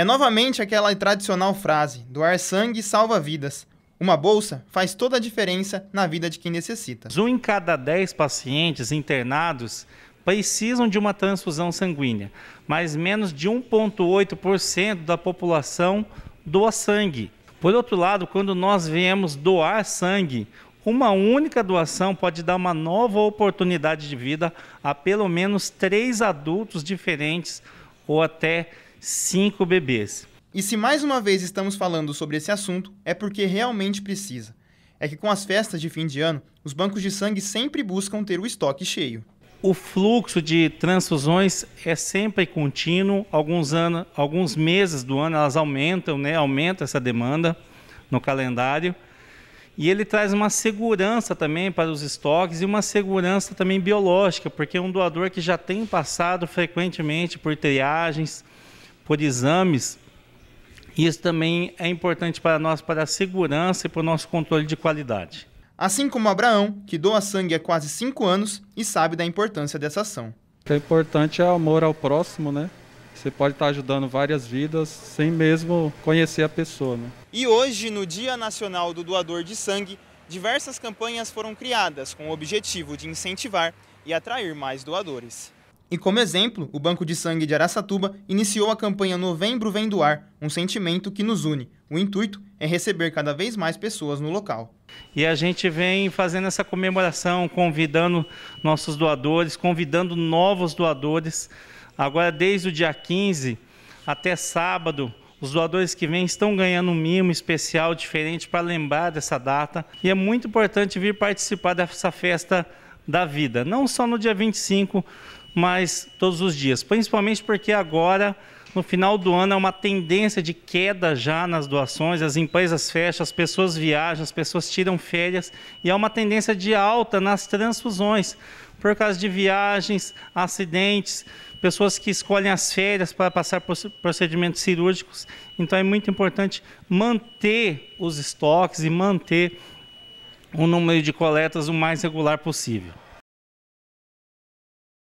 É novamente aquela tradicional frase: doar sangue salva vidas. Uma bolsa faz toda a diferença na vida de quem necessita. Um em cada dez pacientes internados precisam de uma transfusão sanguínea, mas menos de 1,8% da população doa sangue. Por outro lado, quando nós viemos doar sangue, uma única doação pode dar uma nova oportunidade de vida a pelo menos três adultos diferentes ou até cinco bebês. E se mais uma vez estamos falando sobre esse assunto, é porque realmente precisa. É que com as festas de fim de ano, os bancos de sangue sempre buscam ter o estoque cheio. O fluxo de transfusões é sempre contínuo, alguns, anos, alguns meses do ano elas aumentam, né? aumenta essa demanda no calendário. E ele traz uma segurança também para os estoques e uma segurança também biológica, porque é um doador que já tem passado frequentemente por triagens, por exames. Isso também é importante para nós, para a segurança e para o nosso controle de qualidade. Assim como Abraão, que doa sangue há quase cinco anos e sabe da importância dessa ação. O importante é o amor ao próximo, né? Você pode estar ajudando várias vidas sem mesmo conhecer a pessoa. Né? E hoje, no Dia Nacional do Doador de Sangue, diversas campanhas foram criadas com o objetivo de incentivar e atrair mais doadores. E como exemplo, o Banco de Sangue de Araçatuba iniciou a campanha Novembro Vem do Ar, um sentimento que nos une. O intuito é receber cada vez mais pessoas no local. E a gente vem fazendo essa comemoração, convidando nossos doadores, convidando novos doadores. Agora, desde o dia 15 até sábado, os doadores que vêm estão ganhando um mimo especial diferente para lembrar dessa data. E é muito importante vir participar dessa festa da vida, não só no dia 25, mas todos os dias. Principalmente porque agora, no final do ano, é uma tendência de queda já nas doações, as empresas fecham, as pessoas viajam, as pessoas tiram férias, e há é uma tendência de alta nas transfusões, por causa de viagens, acidentes, pessoas que escolhem as férias para passar por procedimentos cirúrgicos. Então é muito importante manter os estoques e manter o número de coletas o mais regular possível.